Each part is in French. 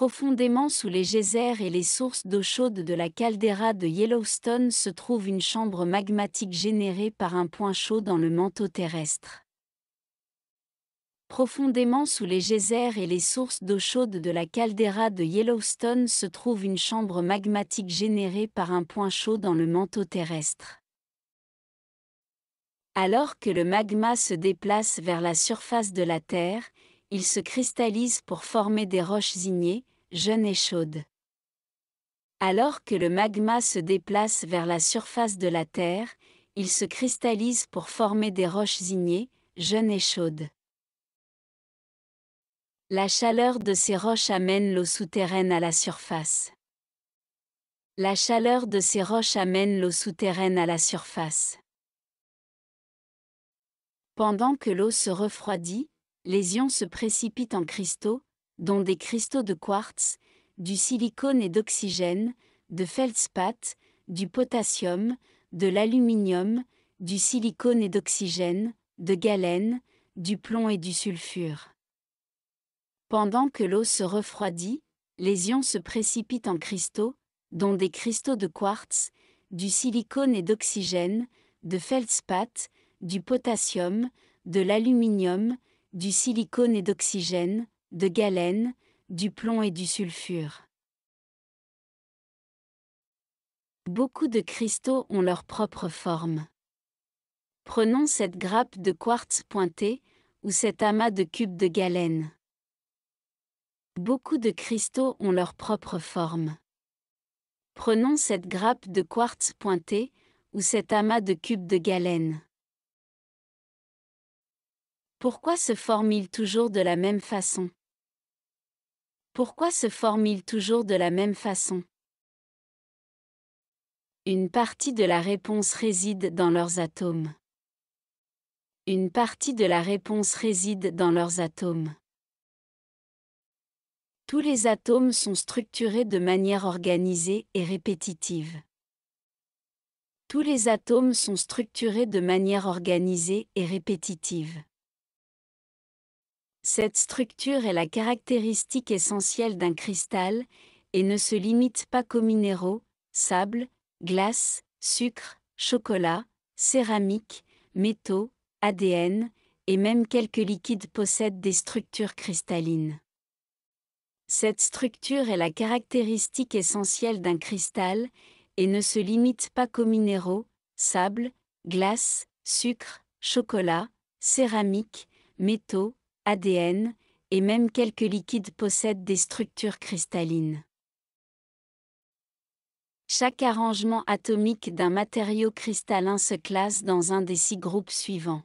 Profondément sous les geysers et les sources d'eau chaude de la caldeira de Yellowstone se trouve une chambre magmatique générée par un point chaud dans le manteau terrestre. Profondément sous les geysers et les sources d'eau chaude de la caldeira de Yellowstone se trouve une chambre magmatique générée par un point chaud dans le manteau terrestre. Alors que le magma se déplace vers la surface de la Terre, il se cristallise pour former des roches ignées, jeune et chaude. Alors que le magma se déplace vers la surface de la Terre, il se cristallise pour former des roches ignées, jeunes et chaudes. La chaleur de ces roches amène l'eau souterraine à la surface. La chaleur de ces roches amène l'eau souterraine à la surface. Pendant que l'eau se refroidit, les ions se précipitent en cristaux, dont des cristaux de quartz, du silicone et d'oxygène, de feldspath, du potassium, de l'aluminium, du silicone et d'oxygène, de galène, du plomb et du sulfure. Pendant que l'eau se refroidit, les ions se précipitent en cristaux, dont des cristaux de quartz, du silicone et d'oxygène, de feldspath, du potassium, de l'aluminium, du silicone et d'oxygène, de galène, du plomb et du sulfure. Beaucoup de cristaux ont leur propre forme. Prenons cette grappe de quartz pointé, ou cet amas de cubes de galène. Beaucoup de cristaux ont leur propre forme. Prenons cette grappe de quartz pointé, ou cet amas de cubes de galène. Pourquoi se forment-ils toujours de la même façon pourquoi se forment-ils toujours de la même façon Une partie de la réponse réside dans leurs atomes. Une partie de la réponse réside dans leurs atomes. Tous les atomes sont structurés de manière organisée et répétitive. Tous les atomes sont structurés de manière organisée et répétitive. Cette structure est la caractéristique essentielle d'un cristal, et ne se limite pas qu'aux minéraux, sable, glace, sucre, chocolat, céramique, métaux, ADN, et même quelques liquides possèdent des structures cristallines. Cette structure est la caractéristique essentielle d'un cristal, et ne se limite pas qu'aux minéraux, sable, glace, sucre, chocolat, céramique, métaux, ADN, et même quelques liquides possèdent des structures cristallines. Chaque arrangement atomique d'un matériau cristallin se classe dans un des six groupes suivants.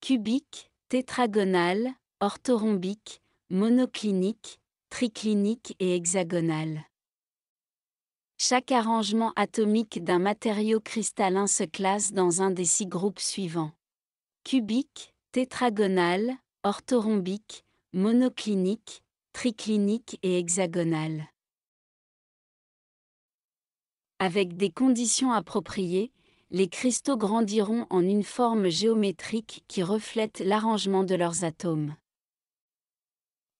Cubique, tétragonal, orthorhombique, monoclinique, triclinique et hexagonal. Chaque arrangement atomique d'un matériau cristallin se classe dans un des six groupes suivants. Cubique, tétragonal, orthorhombique, monoclinique, triclinique et hexagonale. Avec des conditions appropriées, les cristaux grandiront en une forme géométrique qui reflète l'arrangement de leurs atomes.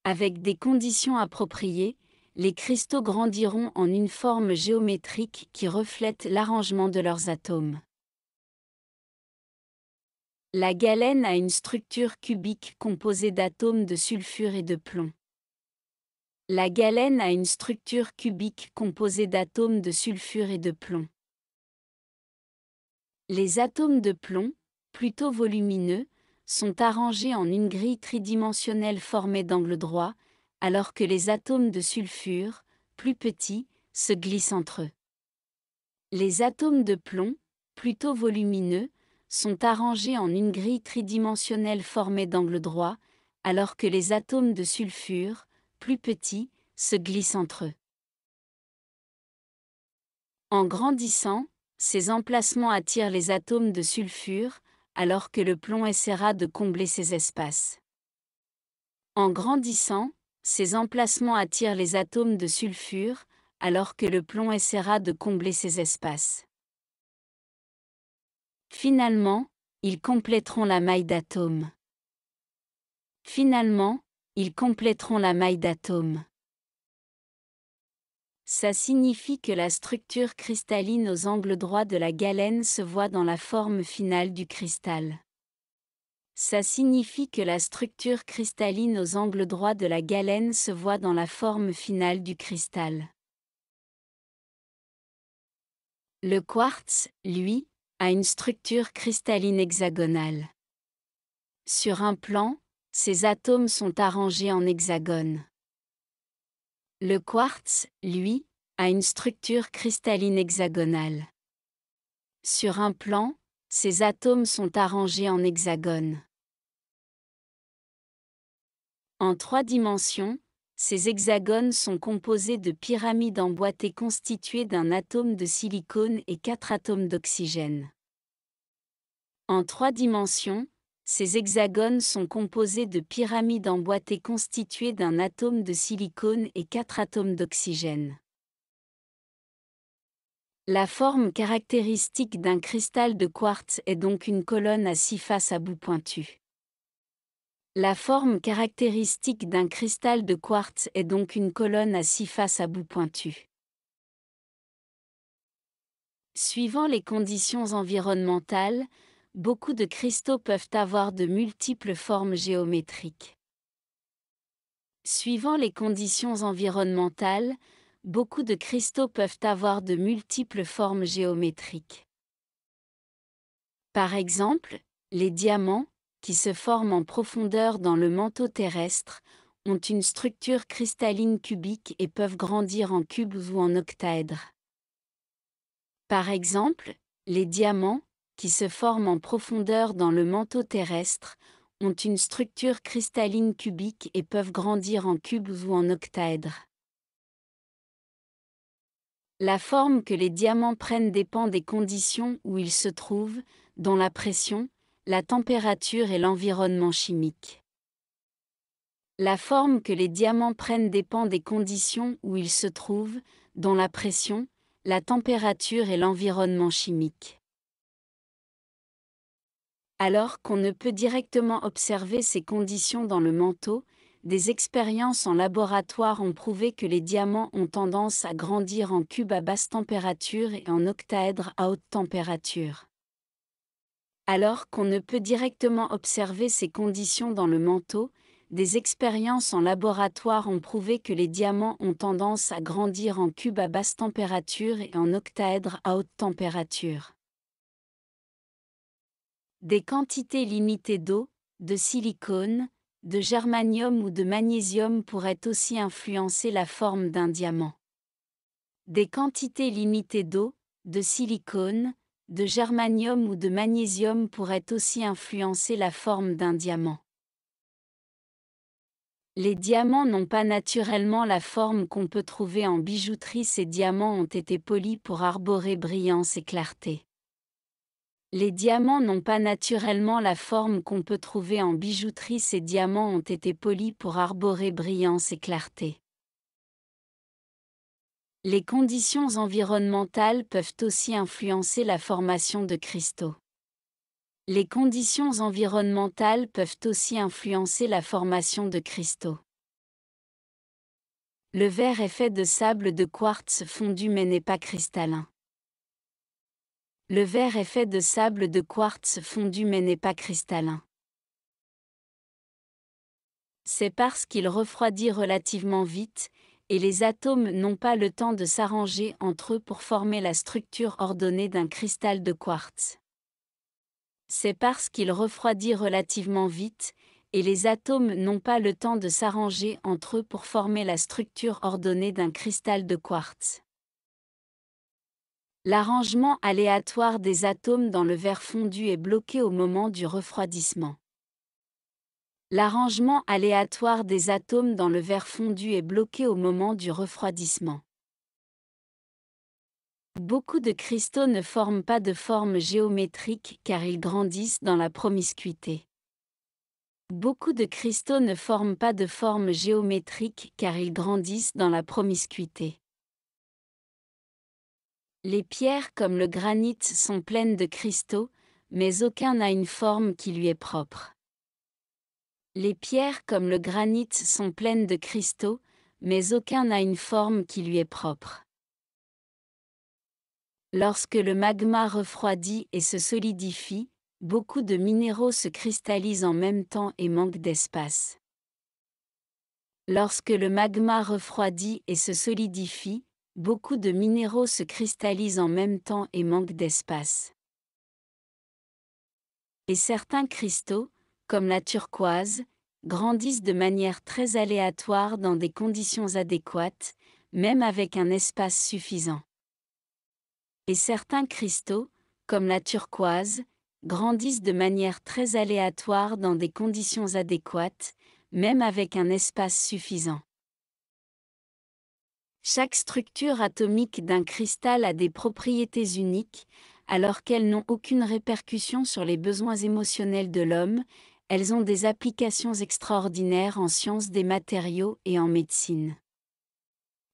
Avec des conditions appropriées, les cristaux grandiront en une forme géométrique qui reflète l'arrangement de leurs atomes. La galène a une structure cubique composée d'atomes de sulfure et de plomb. La galène a une structure cubique composée d'atomes de sulfure et de plomb. Les atomes de plomb, plutôt volumineux, sont arrangés en une grille tridimensionnelle formée d'angles droits, alors que les atomes de sulfure, plus petits, se glissent entre eux. Les atomes de plomb, plutôt volumineux, sont arrangés en une grille tridimensionnelle formée d'angles droits, alors que les atomes de sulfure, plus petits, se glissent entre eux. En grandissant, ces emplacements attirent les atomes de sulfure, alors que le plomb essaiera de combler ces espaces. En grandissant, ces emplacements attirent les atomes de sulfure, alors que le plomb essaiera de combler ces espaces. Finalement, ils compléteront la maille d'atomes. Finalement, ils compléteront la maille d'atomes. Ça signifie que la structure cristalline aux angles droits de la galène se voit dans la forme finale du cristal. Ça signifie que la structure cristalline aux angles droits de la galène se voit dans la forme finale du cristal. Le quartz, lui, a une structure cristalline hexagonale. Sur un plan, ces atomes sont arrangés en hexagone. Le quartz, lui, a une structure cristalline hexagonale. Sur un plan, ces atomes sont arrangés en hexagone. En trois dimensions, ces hexagones sont composés de pyramides emboîtées constituées d'un atome de silicone et quatre atomes d'oxygène. En trois dimensions, ces hexagones sont composés de pyramides emboîtées constituées d'un atome de silicone et quatre atomes d'oxygène. La forme caractéristique d'un cristal de quartz est donc une colonne à six faces à bout pointu. La forme caractéristique d'un cristal de quartz est donc une colonne à six faces à bout pointu. Suivant les conditions environnementales, beaucoup de cristaux peuvent avoir de multiples formes géométriques. Suivant les conditions environnementales, beaucoup de cristaux peuvent avoir de multiples formes géométriques. Par exemple, les diamants, qui se forment en profondeur dans le manteau terrestre, ont une structure cristalline cubique et peuvent grandir en cubes ou en octaèdres. Par exemple, les diamants, qui se forment en profondeur dans le manteau terrestre, ont une structure cristalline cubique et peuvent grandir en cubes ou en octaèdres. La forme que les diamants prennent dépend des conditions où ils se trouvent, dont la pression, la température et l'environnement chimique. La forme que les diamants prennent dépend des conditions où ils se trouvent, dont la pression, la température et l'environnement chimique. Alors qu'on ne peut directement observer ces conditions dans le manteau, des expériences en laboratoire ont prouvé que les diamants ont tendance à grandir en cubes à basse température et en octaèdre à haute température. Alors qu'on ne peut directement observer ces conditions dans le manteau, des expériences en laboratoire ont prouvé que les diamants ont tendance à grandir en cubes à basse température et en octaèdres à haute température. Des quantités limitées d'eau, de silicone, de germanium ou de magnésium pourraient aussi influencer la forme d'un diamant. Des quantités limitées d'eau, de silicone, de germanium ou de magnésium pourrait aussi influencer la forme d'un diamant. Les diamants n'ont pas naturellement la forme qu'on peut trouver en bijouterie, ces diamants ont été polis pour arborer brillance et clarté. Les diamants n'ont pas naturellement la forme qu'on peut trouver en bijouterie, ces diamants ont été polis pour arborer brillance et clarté. Les conditions environnementales peuvent aussi influencer la formation de cristaux. Les conditions environnementales peuvent aussi influencer la formation de cristaux. Le verre est fait de sable de quartz fondu mais n'est pas cristallin. Le verre est fait de sable de quartz fondu mais n'est pas cristallin. C'est parce qu'il refroidit relativement vite, et les atomes n'ont pas le temps de s'arranger entre eux pour former la structure ordonnée d'un cristal de quartz. C'est parce qu'il refroidit relativement vite, et les atomes n'ont pas le temps de s'arranger entre eux pour former la structure ordonnée d'un cristal de quartz. L'arrangement aléatoire des atomes dans le verre fondu est bloqué au moment du refroidissement. L'arrangement aléatoire des atomes dans le verre fondu est bloqué au moment du refroidissement. Beaucoup de cristaux ne forment pas de forme géométrique car ils grandissent dans la promiscuité. Beaucoup de cristaux ne forment pas de forme géométrique car ils grandissent dans la promiscuité. Les pierres comme le granit sont pleines de cristaux, mais aucun n'a une forme qui lui est propre. Les pierres comme le granit sont pleines de cristaux, mais aucun n'a une forme qui lui est propre. Lorsque le magma refroidit et se solidifie, beaucoup de minéraux se cristallisent en même temps et manquent d'espace. Lorsque le magma refroidit et se solidifie, beaucoup de minéraux se cristallisent en même temps et manquent d'espace. Et certains cristaux, comme la turquoise, grandissent de manière très aléatoire dans des conditions adéquates, même avec un espace suffisant. Et certains cristaux, comme la turquoise, grandissent de manière très aléatoire dans des conditions adéquates, même avec un espace suffisant. Chaque structure atomique d'un cristal a des propriétés uniques, alors qu'elles n'ont aucune répercussion sur les besoins émotionnels de l'homme, elles ont des applications extraordinaires en sciences des matériaux et en médecine.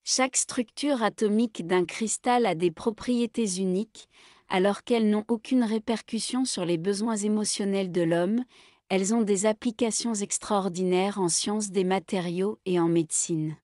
Chaque structure atomique d'un cristal a des propriétés uniques, alors qu'elles n'ont aucune répercussion sur les besoins émotionnels de l'homme, elles ont des applications extraordinaires en sciences des matériaux et en médecine.